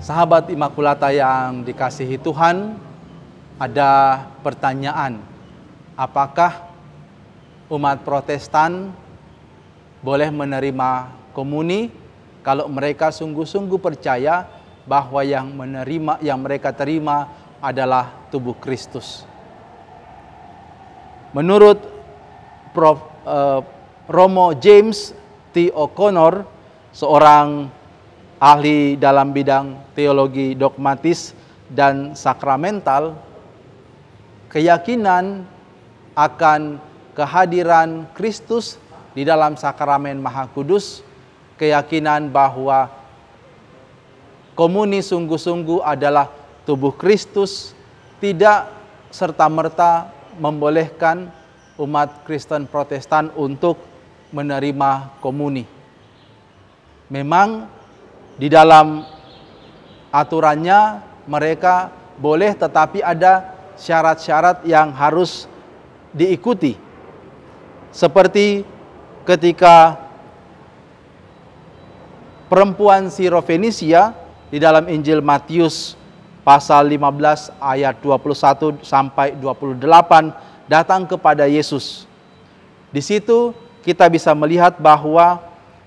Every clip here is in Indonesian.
Sahabat Imakulata yang dikasihi Tuhan, ada pertanyaan. Apakah umat protestan boleh menerima komuni kalau mereka sungguh-sungguh percaya bahwa yang menerima yang mereka terima adalah tubuh Kristus. Menurut Prof, eh, Romo James T. O'Connor, seorang ahli dalam bidang teologi dogmatis dan sakramental, keyakinan akan kehadiran Kristus di dalam sakramen Maha Kudus, keyakinan bahwa komuni sungguh-sungguh adalah tubuh Kristus, tidak serta-merta membolehkan umat Kristen Protestan untuk menerima komuni. Memang di dalam aturannya mereka boleh tetapi ada syarat-syarat yang harus diikuti. Seperti ketika perempuan Sirofenisia di dalam Injil Matius pasal 15 ayat 21 sampai 28 datang kepada Yesus. Di situ kita bisa melihat bahwa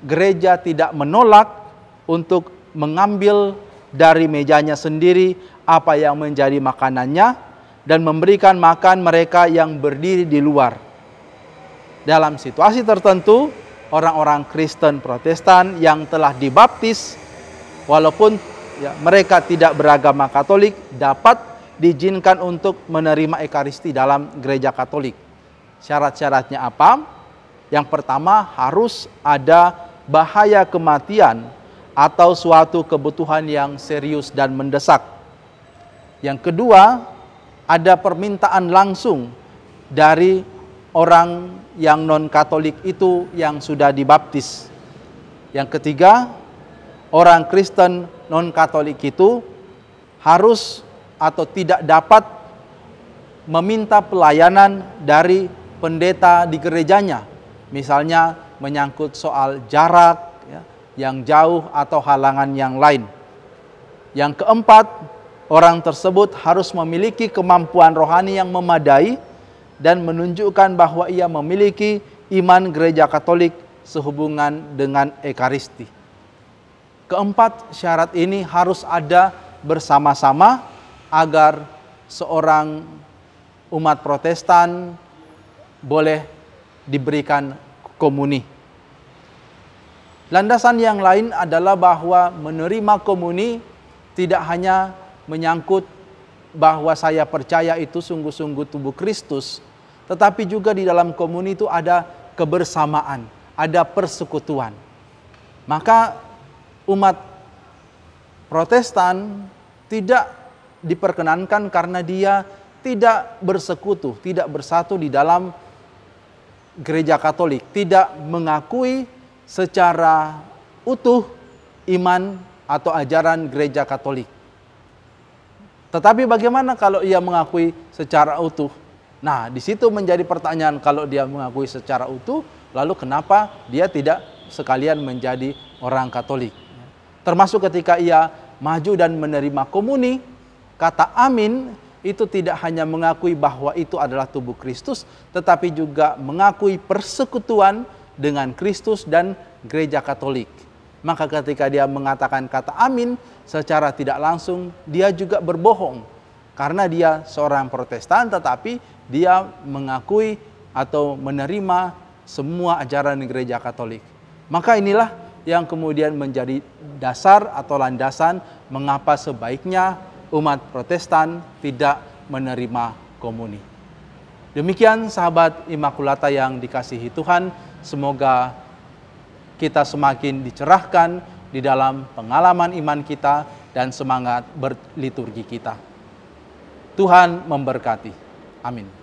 gereja tidak menolak untuk mengambil dari mejanya sendiri apa yang menjadi makanannya dan memberikan makan mereka yang berdiri di luar. Dalam situasi tertentu, orang-orang Kristen Protestan yang telah dibaptis, walaupun ya, mereka tidak beragama Katolik, dapat diizinkan untuk menerima Ekaristi dalam gereja Katolik. Syarat-syaratnya apa? Yang pertama harus ada bahaya kematian atau suatu kebutuhan yang serius dan mendesak. Yang kedua, ada permintaan langsung dari orang yang non-Katolik itu yang sudah dibaptis. Yang ketiga, orang Kristen non-Katolik itu harus atau tidak dapat meminta pelayanan dari pendeta di gerejanya, misalnya menyangkut soal jarak, yang jauh atau halangan yang lain. Yang keempat, orang tersebut harus memiliki kemampuan rohani yang memadai dan menunjukkan bahwa ia memiliki iman gereja Katolik sehubungan dengan Ekaristi. Keempat syarat ini harus ada bersama-sama agar seorang umat Protestan boleh diberikan komuni. Landasan yang lain adalah bahwa menerima komuni tidak hanya menyangkut bahwa saya percaya itu sungguh-sungguh tubuh Kristus, tetapi juga di dalam komuni itu ada kebersamaan, ada persekutuan. Maka umat Protestan tidak diperkenankan karena dia tidak bersekutu, tidak bersatu di dalam gereja Katolik, tidak mengakui secara utuh iman atau ajaran gereja Katolik. Tetapi bagaimana kalau ia mengakui secara utuh? Nah, di situ menjadi pertanyaan kalau dia mengakui secara utuh, lalu kenapa dia tidak sekalian menjadi orang Katolik? Termasuk ketika ia maju dan menerima komuni, kata amin itu tidak hanya mengakui bahwa itu adalah tubuh Kristus, tetapi juga mengakui persekutuan dengan Kristus dan gereja Katolik. Maka ketika dia mengatakan kata amin secara tidak langsung dia juga berbohong karena dia seorang Protestan tetapi dia mengakui atau menerima semua ajaran gereja Katolik. Maka inilah yang kemudian menjadi dasar atau landasan mengapa sebaiknya umat Protestan tidak menerima komuni. Demikian sahabat Immaculata yang dikasihi Tuhan, Semoga kita semakin dicerahkan di dalam pengalaman iman kita dan semangat berliturgi kita. Tuhan memberkati. Amin.